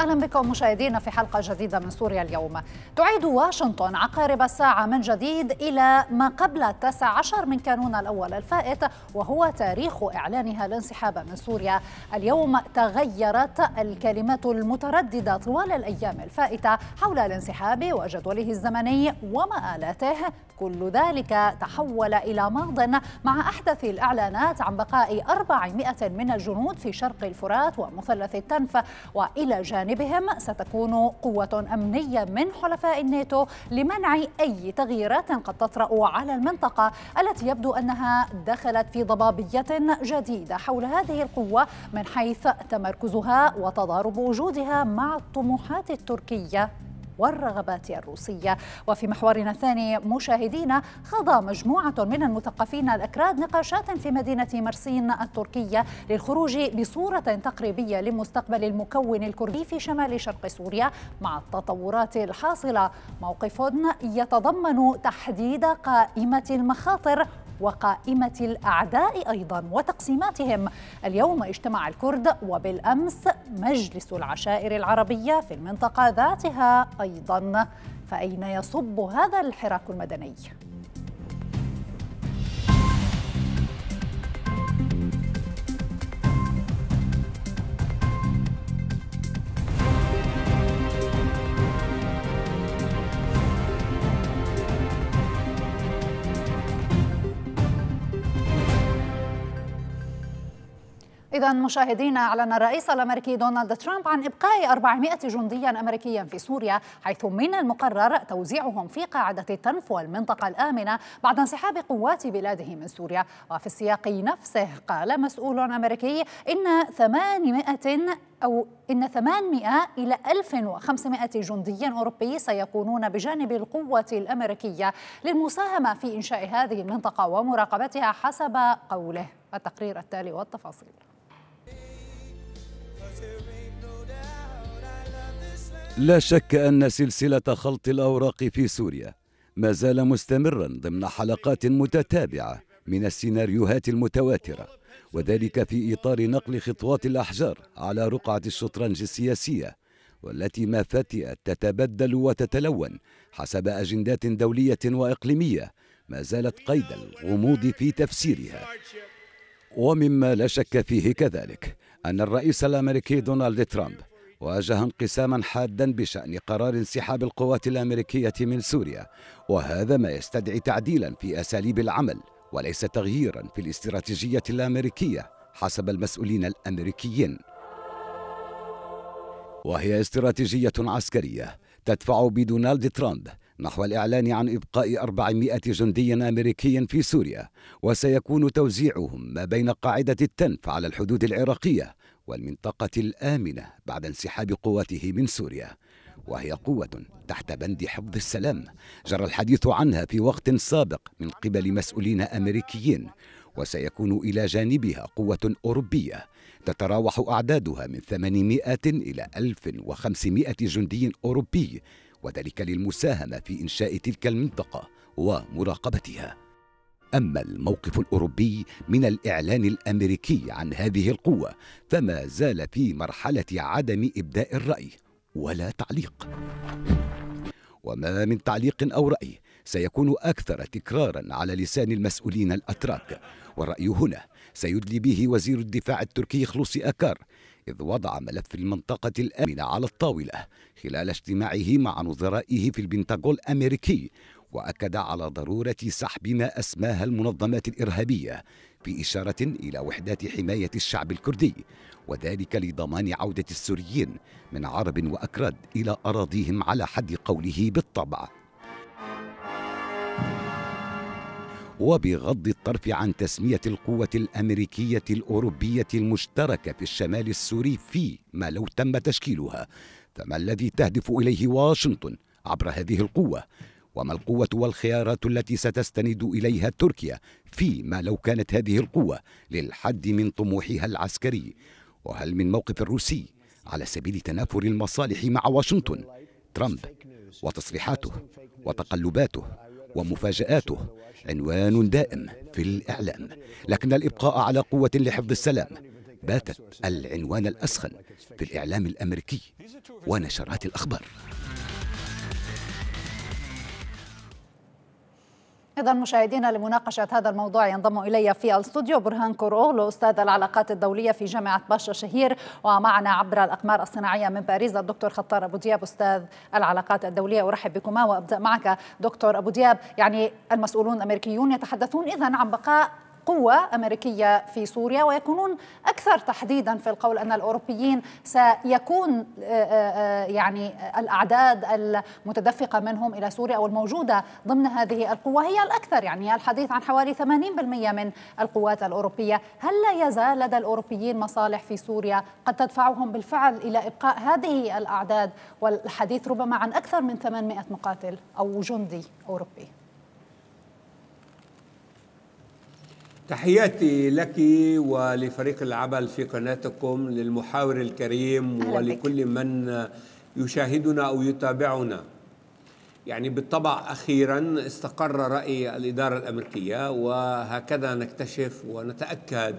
أهلا بكم مشاهدينا في حلقة جديدة من سوريا اليوم تعيد واشنطن عقارب الساعة من جديد إلى ما قبل التاسع عشر من كانون الأول الفائت وهو تاريخ إعلانها الانسحاب من سوريا اليوم تغيرت الكلمات المترددة طوال الأيام الفائتة حول الانسحاب وجدوله الزمني ومآلاته كل ذلك تحول إلى ماض مع أحدث الإعلانات عن بقاء 400 من الجنود في شرق الفرات ومثلث التنف وإلى جانب بجانبهم ستكون قوة أمنية من حلفاء الناتو لمنع أي تغييرات قد تطرأ على المنطقة التي يبدو أنها دخلت في ضبابية جديدة حول هذه القوة من حيث تمركزها وتضارب وجودها مع الطموحات التركية والرغبات الروسية وفي محورنا الثاني مشاهدينا خاض مجموعة من المثقفين الأكراد نقاشات في مدينة مرسين التركية للخروج بصورة تقريبية لمستقبل المكون الكردي في شمال شرق سوريا مع التطورات الحاصلة موقف يتضمن تحديد قائمة المخاطر وقائمة الأعداء أيضا وتقسيماتهم اليوم اجتمع الكرد وبالأمس مجلس العشائر العربية في المنطقة ذاتها أيضا فأين يصب هذا الحراك المدني؟ إذا مشاهدينا أعلن الرئيس الأمريكي دونالد ترامب عن إبقاء 400 جنديا أمريكيا في سوريا حيث من المقرر توزيعهم في قاعدة تنف والمنطقة الآمنة بعد انسحاب قوات بلاده من سوريا وفي السياق نفسه قال مسؤول أمريكي إن 800 أو إن 800 إلى 1500 جندي أوروبي سيكونون بجانب القوة الأمريكية للمساهمة في إنشاء هذه المنطقة ومراقبتها حسب قوله التقرير التالي والتفاصيل لا شك أن سلسلة خلط الأوراق في سوريا ما زال مستمرا ضمن حلقات متتابعة من السيناريوهات المتواترة وذلك في إطار نقل خطوات الأحجار على رقعة الشطرنج السياسية والتي ما فتئت تتبدل وتتلون حسب أجندات دولية وإقليمية ما زالت قيد الغموض في تفسيرها ومما لا شك فيه كذلك أن الرئيس الأمريكي دونالد ترامب واجه انقساما حادا بشأن قرار انسحاب القوات الأمريكية من سوريا وهذا ما يستدعي تعديلا في أساليب العمل وليس تغييرا في الاستراتيجية الأمريكية حسب المسؤولين الأمريكيين وهي استراتيجية عسكرية تدفع بدونالد ترامب نحو الإعلان عن إبقاء 400 جندي أمريكي في سوريا وسيكون توزيعهم ما بين قاعدة التنف على الحدود العراقية والمنطقة الآمنة بعد انسحاب قواته من سوريا وهي قوة تحت بند حفظ السلام جرى الحديث عنها في وقت سابق من قبل مسؤولين أمريكيين وسيكون إلى جانبها قوة أوروبية تتراوح أعدادها من 800 إلى 1500 جندي أوروبي وذلك للمساهمة في إنشاء تلك المنطقة ومراقبتها اما الموقف الاوروبي من الاعلان الامريكي عن هذه القوه فما زال في مرحله عدم ابداء الراي ولا تعليق وما من تعليق او راي سيكون اكثر تكرارا على لسان المسؤولين الاتراك والراي هنا سيدلي به وزير الدفاع التركي خلوصي اكار إذ وضع ملف المنطقة الآمنة على الطاولة خلال اجتماعه مع نظرائه في البنتاغون الأمريكي واكد على ضروره سحب ما اسماها المنظمات الارهابيه في إشارة الى وحدات حمايه الشعب الكردي وذلك لضمان عوده السوريين من عرب واكراد الى اراضيهم على حد قوله بالطبع وبغض الطرف عن تسميه القوه الامريكيه الاوروبيه المشتركه في الشمال السوري في ما لو تم تشكيلها فما الذي تهدف اليه واشنطن عبر هذه القوه وما القوة والخيارات التي ستستند إليها تركيا فيما لو كانت هذه القوة للحد من طموحها العسكري وهل من موقف الروسي على سبيل تنافر المصالح مع واشنطن ترامب وتصريحاته وتقلباته ومفاجآته عنوان دائم في الإعلام لكن الإبقاء على قوة لحفظ السلام باتت العنوان الأسخن في الإعلام الأمريكي ونشرات الأخبار إذا مشاهدينا لمناقشة هذا الموضوع ينضم إلي في الاستوديو برهان كوروغلو أستاذ العلاقات الدولية في جامعة باشا شهير ومعنا عبر الأقمار الصناعية من باريس الدكتور خطار أبو دياب أستاذ العلاقات الدولية أرحب بكما وأبدأ معك دكتور أبو دياب يعني المسؤولون الأمريكيون يتحدثون إذا عن بقاء قوة أمريكية في سوريا ويكونون أكثر تحديدا في القول أن الأوروبيين سيكون آه، آه، آه، يعني الأعداد المتدفقة منهم إلى سوريا أو الموجودة ضمن هذه القوة هي الأكثر يعني الحديث عن حوالي 80% من القوات الأوروبية هل لا يزال لدى الأوروبيين مصالح في سوريا قد تدفعهم بالفعل إلى إبقاء هذه الأعداد والحديث ربما عن أكثر من 800 مقاتل أو جندي أوروبي تحياتي لك ولفريق العمل في قناتكم للمحاور الكريم ولكل من يشاهدنا او يتابعنا. يعني بالطبع اخيرا استقر راي الاداره الامريكيه وهكذا نكتشف ونتاكد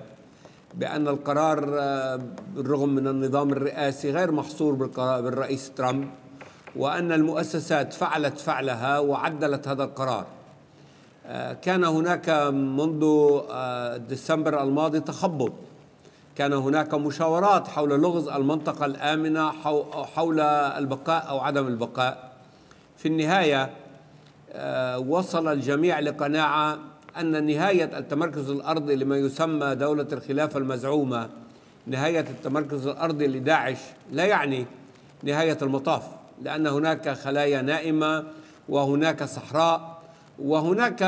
بان القرار بالرغم من النظام الرئاسي غير محصور بالرئيس ترامب وان المؤسسات فعلت فعلها وعدلت هذا القرار. آه، كان هناك منذ آه، ديسمبر الماضي تخبط كان هناك مشاورات حول لغز المنطقة الآمنة حول البقاء أو عدم البقاء في النهاية آه، وصل الجميع لقناعة أن نهاية التمركز الأرضي لما يسمى دولة الخلافة المزعومة نهاية التمركز الأرضي لداعش لا يعني نهاية المطاف لأن هناك خلايا نائمة وهناك صحراء وهناك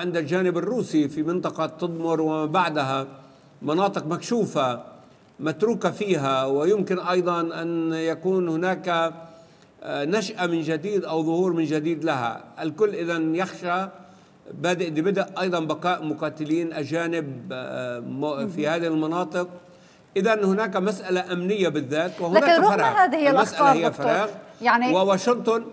عند الجانب الروسي في منطقة تضمر وما بعدها مناطق مكشوفة متروكة فيها ويمكن أيضا أن يكون هناك آه، نشأة من جديد أو ظهور من جديد لها الكل إذا يخشى بادئ أيضا بقاء مقاتلين أجانب آه، في هذه المناطق إذا هناك مسألة أمنية بالذات وهناك لكن فرق هذه الأخطار هي فراغ يعني وواشنطن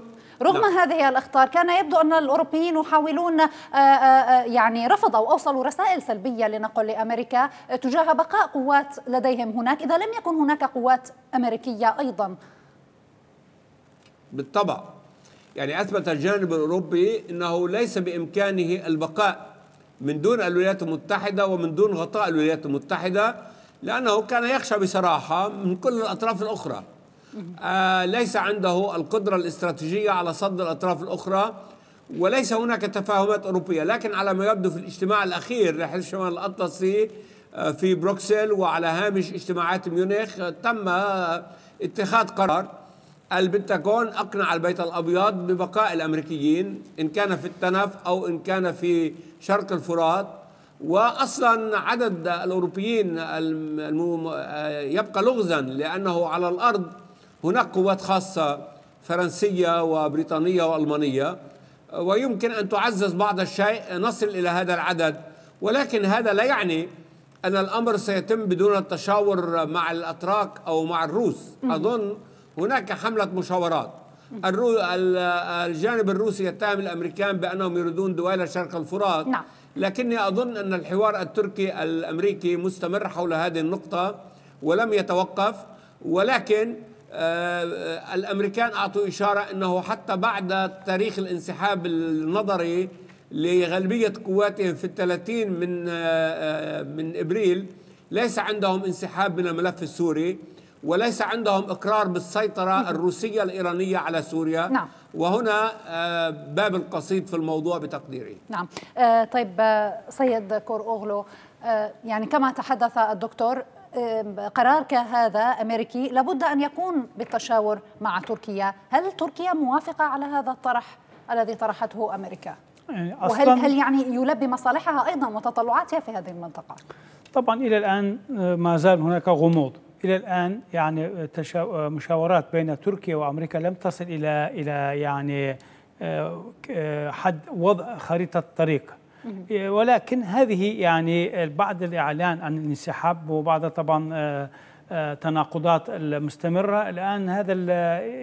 رغم لا. نعم. هذه الأخطار كان يبدو أن الأوروبيين يحاولون آه، آه، آه، يعني رفض او أوصلوا رسائل سلبية لنقل لأمريكا تجاه بقاء قوات لديهم هناك إذا لم يكن هناك قوات أمريكية أيضا بالطبع يعني أثبت الجانب الأوروبي أنه ليس بإمكانه البقاء من دون الولايات المتحدة ومن دون غطاء الولايات المتحدة لأنه كان يخشى بصراحة من كل الأطراف الأخرى آه، ليس عنده القدرة الاستراتيجية على صد الأطراف الأخرى وليس هناك تفاهمات أوروبية لكن على ما يبدو في الاجتماع الأخير لحلف الشمال الأطلسي آه، في بروكسل وعلى هامش اجتماعات ميونخ آه، تم اتخاذ قرار البنتاغون أقنع البيت الأبيض ببقاء الأمريكيين إن كان في التنف أو إن كان في شرق الفرات واصلا عدد الاوروبيين يبقى لغزا لانه على الارض هناك قوات خاصة فرنسية وبريطانية وألمانية ويمكن أن تعزز بعض الشيء نصل إلى هذا العدد ولكن هذا لا يعني أن الأمر سيتم بدون التشاور مع الأتراك أو مع الروس أظن هناك حملة مشاورات الجانب الروسي يتهم الأمريكان بأنهم يريدون دويلة شرق الفرات نعم. لكني أظن أن الحوار التركي الأمريكي مستمر حول هذه النقطة ولم يتوقف ولكن آه، الامريكان اعطوا اشاره انه حتى بعد تاريخ الانسحاب النظري لغالبيه قواتهم في الثلاثين من آه، آه، من ابريل ليس عندهم انسحاب من الملف السوري وليس عندهم اقرار بالسيطره نعم. الروسيه الايرانيه على سوريا نعم. وهنا باب القصيد في الموضوع بتقديري نعم طيب سيد كور اوغلو يعني كما تحدث الدكتور قرار كهذا أمريكي لابد أن يكون بالتشاور مع تركيا هل تركيا موافقة على هذا الطرح الذي طرحته أمريكا؟ يعني وهل هل يعني يلبي مصالحها أيضا وتطلعاتها في هذه المنطقة؟ طبعا إلى الآن أه، ما زال هناك غموض الى الان يعني أه، أه، مشاورات بين تركيا وامريكا لم تصل الى الى يعني حد وضع خريطه طريق إيه، ولكن هذه يعني بعض الإعلان عن الانسحاب وبعض طبعا آه، آه، تناقضات المستمرة الآن هذا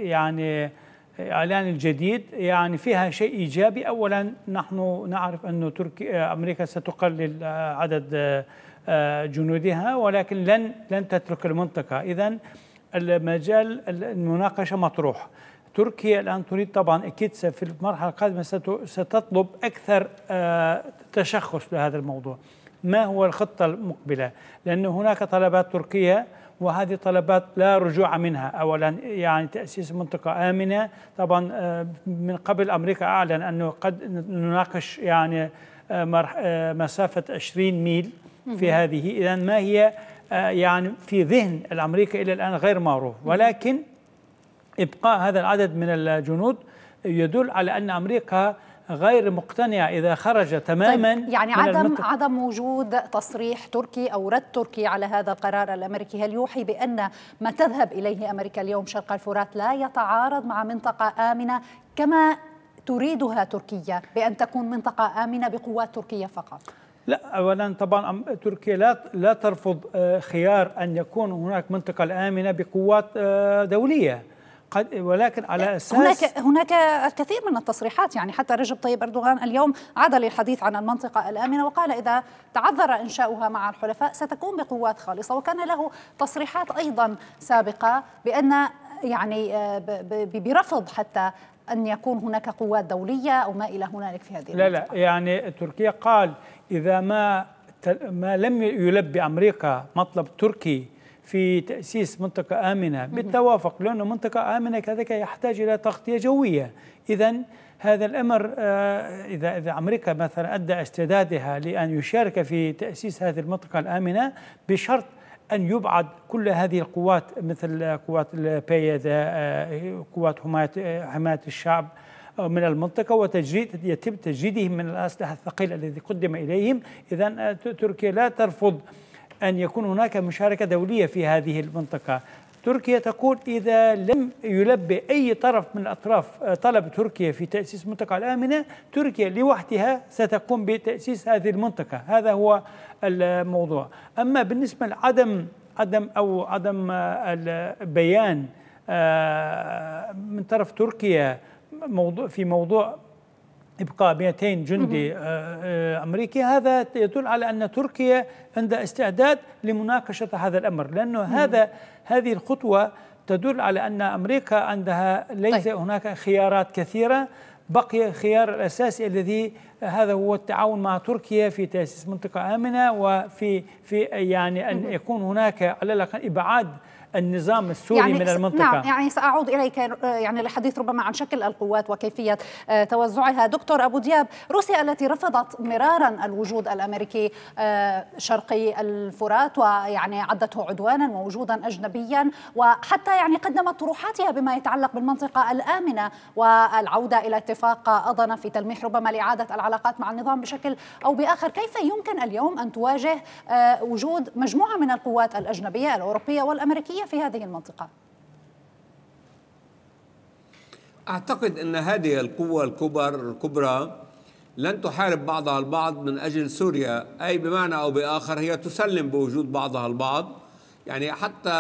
يعني الاعلان الجديد يعني فيها شيء ايجابي اولا نحن نعرف انه تركيا آه، امريكا ستقلل عدد جنودها ولكن لن لن تترك المنطقه اذا المجال المناقشه مطروح تركيا الآن تريد طبعا أكيد في المرحلة القادمة ستطلب أكثر آه، تشخص لهذا الموضوع ما هو الخطة المقبلة لأن هناك طلبات تركية وهذه طلبات لا رجوع منها اولا يعني تاسيس منطقه امنه طبعا آه، من قبل امريكا اعلن انه قد نناقش يعني آه، مسافه 20 ميل في هذه اذا ما هي يعني في ذهن الامريكا الى الان غير معروف ولكن إبقاء هذا العدد من الجنود يدل على أن أمريكا غير مقتنعة إذا خرج طيب، تماما طيب يعني عدم المنطقة. عدم وجود تصريح تركي أو رد تركي على هذا القرار الأمريكي هل يوحي بأن ما تذهب إليه أمريكا اليوم شرق الفرات لا يتعارض مع منطقة آمنة كما تريدها تركيا بأن تكون منطقة آمنة بقوات تركية فقط لا اولا طبعا تركيا لا لا ترفض آه، خيار ان يكون هناك منطقه الامنه بقوات آه، دوليه قد ولكن على اساس هناك هناك الكثير من التصريحات يعني حتى رجب طيب اردوغان اليوم عاد للحديث عن المنطقه الامنه وقال اذا تعذر انشاؤها مع الحلفاء ستكون بقوات خالصه وكان له تصريحات ايضا سابقه بان يعني آه، برفض حتى أن يكون هناك قوات دولية أو ما إلى هنالك في هذه لا المنطقة. لا يعني تركيا قال إذا ما ما لم يلبي أمريكا مطلب تركي في تأسيس منطقة آمنة بالتوافق لأنه منطقة آمنة كذلك يحتاج إلى تغطية جوية إذا هذا الأمر آه، إذا إذا أمريكا مثلا أدى استعدادها لأن يشارك في تأسيس هذه المنطقة الآمنة بشرط أن يبعد كل هذه القوات مثل قوات البيدة آه، قوات حماية حماية الشعب آه، من المنطقة وتجريد يتم تجريدهم من الأسلحة الثقيلة الذي قدم إليهم إذا تركيا لا ترفض أن يكون هناك مشاركة دولية في هذه المنطقة تركيا تقول إذا لم يلبي أي طرف من الأطراف آه، طلب تركيا في تأسيس منطقة الآمنة تركيا لوحدها ستقوم بتأسيس هذه المنطقة هذا هو الموضوع أما بالنسبة لعدم عدم أو عدم آه، البيان آه، من طرف تركيا موضوع في موضوع إبقاء 200 جندي آه، آه، أمريكي هذا يدل على أن تركيا عندها استعداد لمناقشة هذا الأمر لأنه هذا هذه الخطوة تدل على أن أمريكا عندها ليس طيب. هناك خيارات كثيرة بقي الخيار الأساسي الذي هذا هو التعاون مع تركيا في تأسيس منطقة آمنة وفي في يعني أن يكون هناك على الأقل إبعاد النظام السوري يعني من المنطقة نعم يعني سأعود إليك آه، يعني الحديث ربما عن شكل القوات وكيفية آه، توزعها دكتور أبو دياب روسيا التي رفضت مرارا الوجود الأمريكي آه، شرقي الفرات ويعني عدته عدوانا ووجودا أجنبيا وحتى يعني قدمت طروحاتها بما يتعلق بالمنطقة الآمنة والعودة إلى اتفاق أضن في تلميح ربما لإعادة العلاقات مع النظام بشكل أو بآخر كيف يمكن اليوم أن تواجه وجود مجموعة من القوات الأجنبية الأوروبية والأمريكية العربية في هذه المنطقة أعتقد أن هذه القوة الكبر الكبرى لن تحارب بعضها البعض من أجل سوريا أي بمعنى أو بآخر هي تسلم بوجود بعضها البعض يعني حتى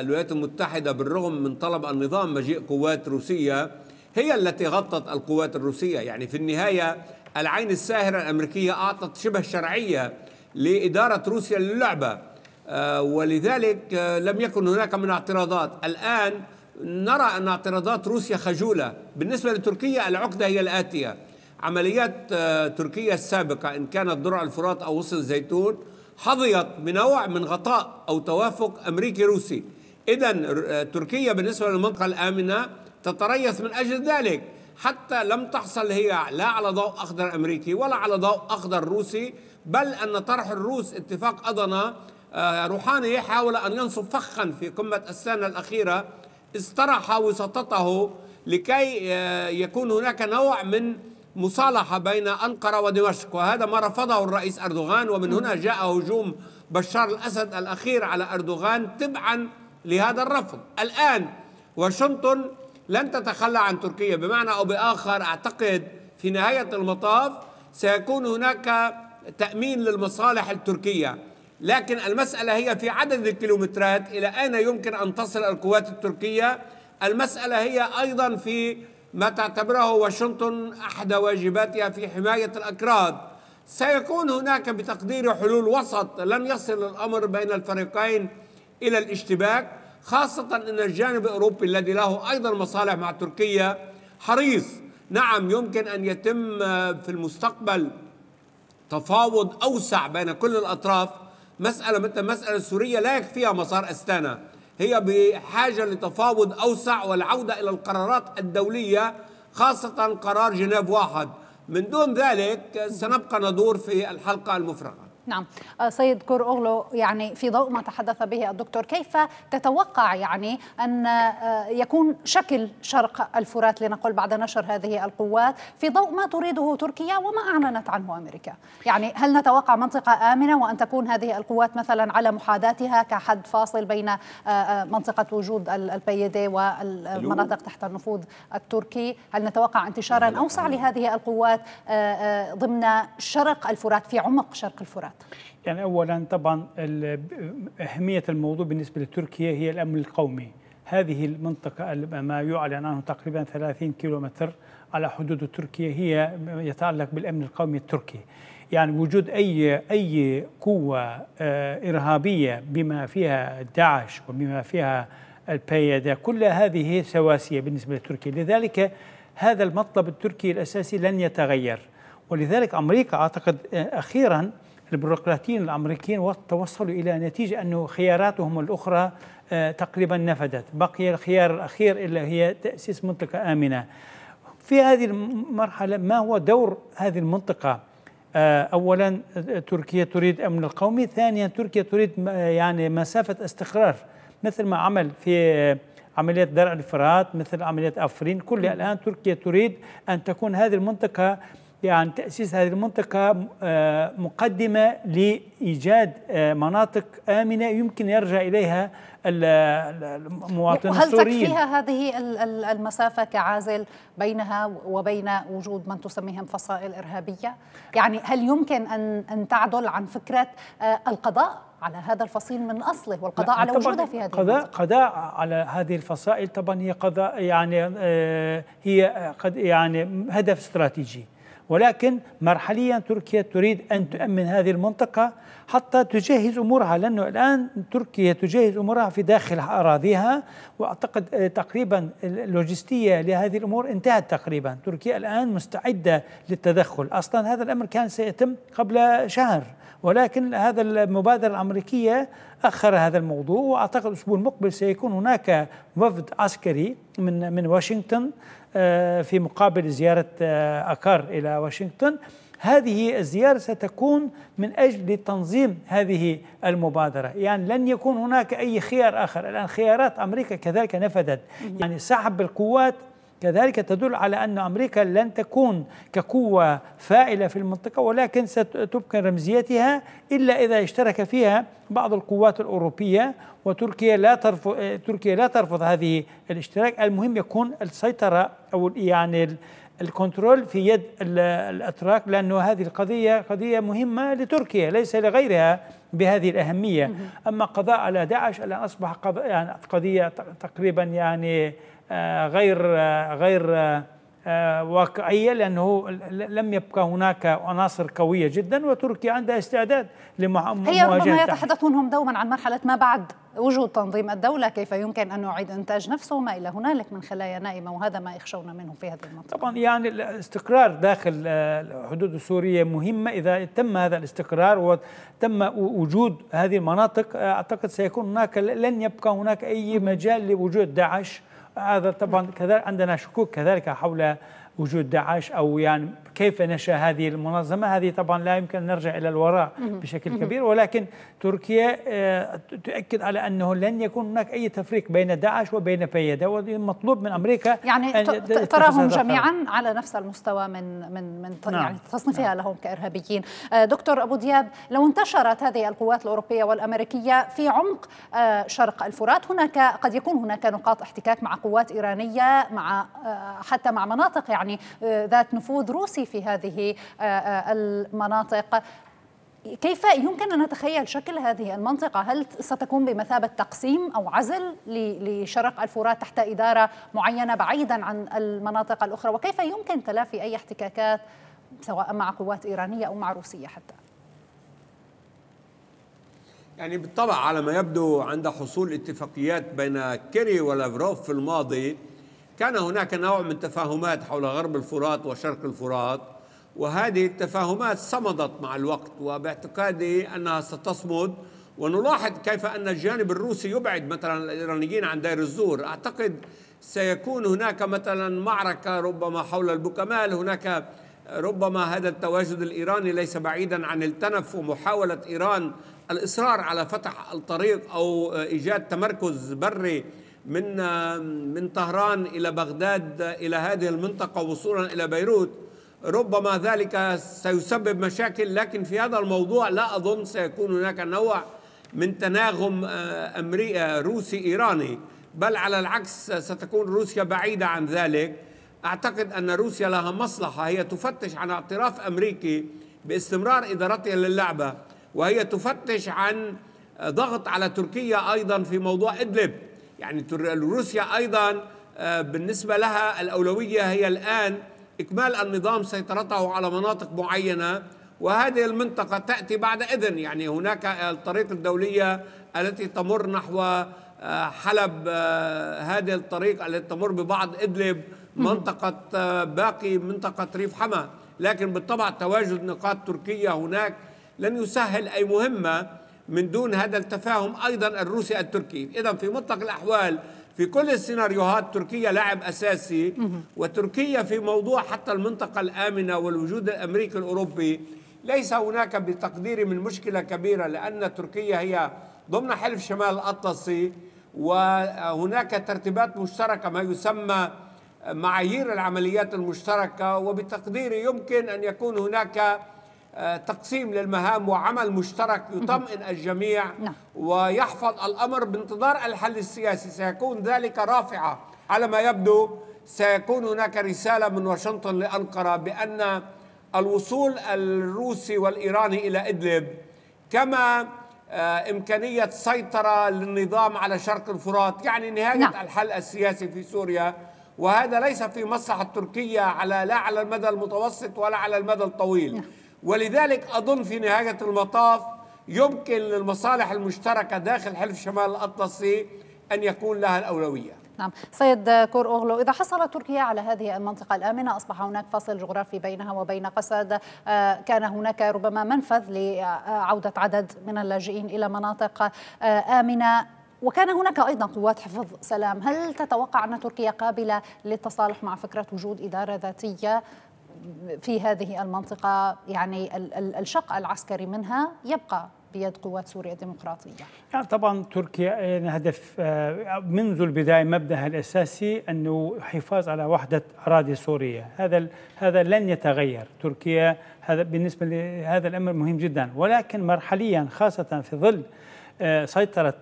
الولايات المتحدة بالرغم من طلب النظام مجيء قوات روسية هي التي غطت القوات الروسية يعني في النهاية العين الساهرة الأمريكية أعطت شبه شرعية لإدارة روسيا للعبة آه، ولذلك آه، لم يكن هناك من اعتراضات الآن نرى أن اعتراضات روسيا خجولة بالنسبة لتركيا العقدة هي الآتية عمليات آه، تركيا السابقة إن كانت درع الفرات أو وصل الزيتون حظيت بنوع من غطاء أو توافق أمريكي روسي إذا تركيا بالنسبة للمنطقة الآمنة تتريث من أجل ذلك حتى لم تحصل هي لا على ضوء أخضر أمريكي ولا على ضوء أخضر روسي بل أن طرح الروس اتفاق أضنا آه، روحاني حاول أن ينصب فخا في قمة السنة الأخيرة استرح وسطته لكي آه، يكون هناك نوع من مصالحة بين أنقرة ودمشق وهذا ما رفضه الرئيس أردوغان ومن هنا جاء هجوم بشار الأسد الأخير على أردوغان تبعا لهذا الرفض الآن واشنطن لن تتخلى عن تركيا بمعنى أو بآخر أعتقد في نهاية المطاف سيكون هناك تأمين للمصالح التركية لكن المسألة هي في عدد الكيلومترات إلى أين يمكن أن تصل القوات التركية المسألة هي أيضا في ما تعتبره واشنطن أحد واجباتها في حماية الأكراد سيكون هناك بتقدير حلول وسط لن يصل الأمر بين الفريقين إلى الاشتباك خاصة أن الجانب الأوروبي الذي له أيضا مصالح مع تركيا حريص نعم يمكن أن يتم في المستقبل تفاوض أوسع بين كل الأطراف مسألة مثل المسألة السورية لا يكفيها مسار أستانا هي بحاجة لتفاوض أوسع والعودة إلى القرارات الدولية خاصة قرار جنيف واحد من دون ذلك سنبقى ندور في الحلقة المفرغة نعم آه، سيد كور أغلو يعني في ضوء ما تحدث به الدكتور كيف تتوقع يعني أن آه، يكون شكل شرق الفرات لنقل بعد نشر هذه القوات في ضوء ما تريده تركيا وما أعلنت عنه أمريكا يعني هل نتوقع منطقة آمنة وأن تكون هذه القوات مثلا على محاذاتها كحد فاصل بين آه، منطقة وجود البيدي والمناطق تحت النفوذ التركي هل نتوقع انتشارا أوسع لهذه القوات ضمن شرق الفرات في عمق شرق الفرات يعني اولا طبعا اهميه الموضوع بالنسبه لتركيا هي الامن القومي هذه المنطقة ما يعلن عنه تقريبا 30 كيلومتر على حدود تركيا هي يتعلق بالأمن القومي التركي يعني وجود أي أي قوة آه، إرهابية بما فيها داعش وبما فيها البيادة كل هذه سواسية بالنسبة لتركيا لذلك هذا المطلب التركي الأساسي لن يتغير ولذلك أمريكا أعتقد آه، أخيراً البيروقراطيين الامريكيين توصلوا الى نتيجه انه خياراتهم الاخرى آه، تقريبا نفذت، بقي الخيار الاخير اللي هي تاسيس منطقه امنه. في هذه المرحله ما هو دور هذه المنطقه؟ آه، اولا تركيا تريد امن القومي، ثانيا تركيا تريد آه، يعني مسافه استقرار مثل ما عمل في عمليات درع الفرات مثل عمليات افرين كل الان تركيا تريد ان تكون هذه المنطقه يعني تأسيس هذه المنطقة آه، مقدمة لإيجاد آه، مناطق آمنة يمكن يرجع إليها المواطنين السوري وهل تكفيها هذه المسافة كعازل بينها وبين وجود من تسميهم فصائل إرهابية؟ يعني هل يمكن أن أن تعدل عن فكرة آه، القضاء على هذا الفصيل من أصله والقضاء على وجودها في هذه قضاء قضاء على هذه الفصائل طبعا هي قضاء يعني هي قد يعني هدف استراتيجي ولكن مرحليا تركيا تريد أن تؤمن هذه المنطقة حتى تجهز أمورها لأنه الآن تركيا تجهز أمورها في داخل أراضيها وأعتقد آه، تقريبا اللوجستية لهذه الأمور انتهت تقريبا تركيا الآن مستعدة للتدخل أصلا هذا الأمر كان سيتم قبل شهر ولكن هذا المبادرة الأمريكية أخر هذا الموضوع وأعتقد الأسبوع المقبل سيكون هناك وفد عسكري من من واشنطن آه، في مقابل زيارة أكار آه، إلى واشنطن هذه الزيارة ستكون من أجل تنظيم هذه المبادرة يعني لن يكون هناك أي خيار آخر الآن خيارات أمريكا كذلك نفذت يعني سحب القوات كذلك تدل على أن أمريكا لن تكون كقوة فاعلة في المنطقة ولكن ستبقى رمزيتها إلا إذا اشترك فيها بعض القوات الأوروبية وتركيا لا ترفض تركيا لا ترفض هذه الاشتراك المهم يكون السيطرة أو يعني الكنترول في يد الاتراك لانه هذه القضيه قضيه مهمه لتركيا ليس لغيرها بهذه الاهميه اما قضاء على داعش الان اصبح يعني قضيه تقريبا يعني آه، غير آه، غير آه، واقعية لأنه لم يبقى هناك عناصر قوية جدا وتركيا عندها استعداد لمواجهة هي ربما يتحدثون هم دوما عن مرحلة ما بعد وجود تنظيم الدولة كيف يمكن أن يعيد إنتاج نفسه وما إلى هنالك من خلايا نائمة وهذا ما يخشون منه في هذه المنطقة طبعا يعني الاستقرار داخل الحدود السورية مهمة إذا تم هذا الاستقرار وتم وجود هذه المناطق أعتقد سيكون هناك لن يبقى هناك أي مجال لوجود داعش هذا طبعا كذلك عندنا شكوك كذلك حول وجود داعش او يعني كيف نشا هذه المنظمه هذه طبعا لا يمكن نرجع الى الوراء بشكل كبير ولكن تركيا آه، تؤكد على انه لن يكون هناك اي تفريق بين داعش وبين بيدا والمطلوب من امريكا يعني تراهم جميعا على نفس المستوى من من من يعني نعم. يعني تصنيفها نعم. لهم كارهابيين آه، دكتور ابو دياب لو انتشرت هذه القوات الاوروبيه والامريكيه في عمق آه، شرق الفرات هناك قد يكون هناك نقاط احتكاك مع قوات ايرانيه مع حتى مع مناطق يعني يعني آه، ذات نفوذ روسي في هذه آه، آه، المناطق كيف يمكن أن نتخيل شكل هذه المنطقة؟ هل ستكون بمثابة تقسيم أو عزل لشرق الفرات تحت إدارة معينة بعيدا عن المناطق الأخرى؟ وكيف يمكن تلافي أي احتكاكات سواء مع قوات إيرانية أو مع روسية حتى؟ يعني بالطبع على ما يبدو عند حصول اتفاقيات بين كيري ولافروف في الماضي كان هناك نوع من تفاهمات حول غرب الفرات وشرق الفرات وهذه التفاهمات صمدت مع الوقت وباعتقادي انها ستصمد ونلاحظ كيف ان الجانب الروسي يبعد مثلا الايرانيين عن دير الزور اعتقد سيكون هناك مثلا معركه ربما حول البوكمال هناك ربما هذا التواجد الايراني ليس بعيدا عن التنف ومحاوله ايران الاصرار على فتح الطريق او ايجاد تمركز بري من من طهران إلى بغداد إلى هذه المنطقة وصولا إلى بيروت ربما ذلك سيسبب مشاكل لكن في هذا الموضوع لا أظن سيكون هناك نوع من تناغم آه، أمريكا آه، روسي إيراني بل على العكس ستكون روسيا بعيدة عن ذلك أعتقد أن روسيا لها مصلحة هي تفتش عن اعتراف أمريكي باستمرار إدارتها للعبة وهي تفتش عن ضغط على تركيا أيضا في موضوع إدلب يعني روسيا أيضا آه، بالنسبة لها الأولوية هي الآن إكمال النظام سيطرته على مناطق معينة وهذه المنطقة تأتي بعد إذن يعني هناك الطريق الدولية التي تمر نحو آه، حلب آه، هذه الطريق التي تمر ببعض إدلب منطقة باقي منطقة ريف حما لكن بالطبع تواجد نقاط تركية هناك لن يسهل أي مهمة من دون هذا التفاهم أيضا الروسي التركي إذا في مطلق الأحوال في كل السيناريوهات تركيا لاعب أساسي وتركيا في موضوع حتى المنطقة الآمنة والوجود الأمريكي الأوروبي ليس هناك بتقديري من مشكلة كبيرة لأن تركيا هي ضمن حلف شمال الأطلسي وهناك ترتيبات مشتركة ما يسمى معايير العمليات المشتركة وبتقديري يمكن أن يكون هناك آه، تقسيم للمهام وعمل مشترك يطمئن الجميع نعم. ويحفظ الأمر بانتظار الحل السياسي سيكون ذلك رافعة على ما يبدو سيكون هناك رسالة من واشنطن لأنقرة بأن الوصول الروسي والإيراني إلى إدلب كما آه، إمكانية سيطرة للنظام على شرق الفرات يعني نهاية نعم. الحل السياسي في سوريا وهذا ليس في مصلحة تركيا على لا على المدى المتوسط ولا على المدى الطويل نعم. ولذلك أظن في نهاية المطاف يمكن للمصالح المشتركة داخل حلف شمال الأطلسي أن يكون لها الأولوية نعم سيد كور أوغلو إذا حصلت تركيا على هذه المنطقة الآمنة أصبح هناك فصل جغرافي بينها وبين قسد آه، كان هناك ربما منفذ لعودة عدد من اللاجئين إلى مناطق آه، آمنة وكان هناك أيضا قوات حفظ سلام هل تتوقع أن تركيا قابلة للتصالح مع فكرة وجود إدارة ذاتية في هذه المنطقة يعني الشق العسكري منها يبقى بيد قوات سوريا الديمقراطية يعني طبعا تركيا آه، هدف آه، منذ البداية مبدأها الأساسي أنه حفاظ على وحدة أراضي سوريا هذا هذا لن يتغير تركيا هذا بالنسبة لهذا الأمر مهم جدا ولكن مرحليا خاصة في ظل سيطرة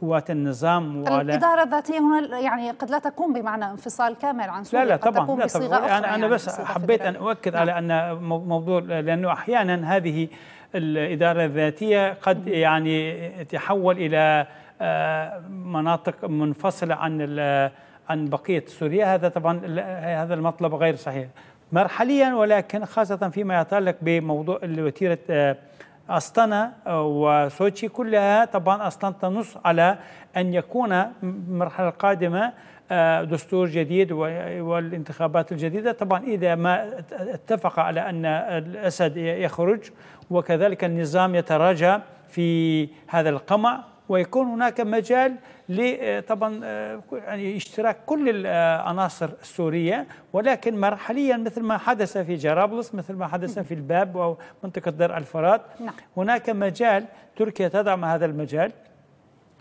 قوات النظام وعلى الإدارة الذاتية هنا يعني قد لا تكون بمعنى انفصال كامل عن سوريا لا لا طبعا, لا طبعا أخرى أنا, يعني أنا بس حبيت أن أؤكد نعم. على أن موضوع لأنه أحيانا هذه الإدارة الذاتية قد يعني تحول إلى آه، مناطق منفصلة عن عن بقية سوريا هذا طبعا هذا المطلب غير صحيح مرحليا ولكن خاصة فيما يتعلق بموضوع وتيرة آه، أستانا آه، وسوتشي كلها طبعا أصلا تنص على أن يكون المرحلة القادمة آه، دستور جديد والانتخابات الجديدة طبعا إذا ما اتفق على أن الأسد يخرج وكذلك النظام يتراجع في هذا القمع ويكون هناك مجال آه، طبعا آه، يعني اشتراك كل العناصر السوريه ولكن مرحليا مثل ما حدث في جرابلس مثل ما حدث في الباب ومنطقه درع الفرات نعم. هناك مجال تركيا تدعم هذا المجال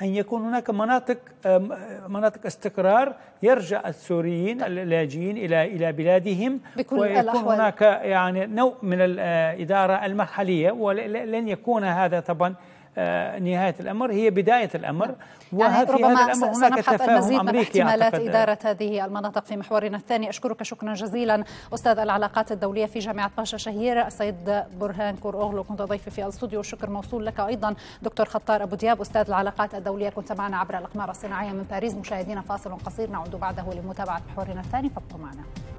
أن يكون هناك مناطق آه، مناطق استقرار يرجع السوريين طيب. اللاجئين إلى إلى بلادهم بكل ويكون الأحوال. هناك يعني نوع من الإدارة المرحلية ولن يكون هذا طبعا آه، نهايه الامر هي بدايه الامر نعم. يعني ربما سنبحث الامر هناك تفاهم امريكي احتمالات آه. اداره هذه المناطق في محورنا الثاني اشكرك شكرا جزيلا استاذ العلاقات الدوليه في جامعه باشا شهير السيد برهان كور اوغلو كنت ضيفي في الاستوديو شكر موصول لك ايضا دكتور خطار ابو دياب استاذ العلاقات الدوليه كنت معنا عبر الاقمار الصناعيه من باريس مشاهدينا فاصل قصير نعود بعده لمتابعه محورنا الثاني فابقوا معنا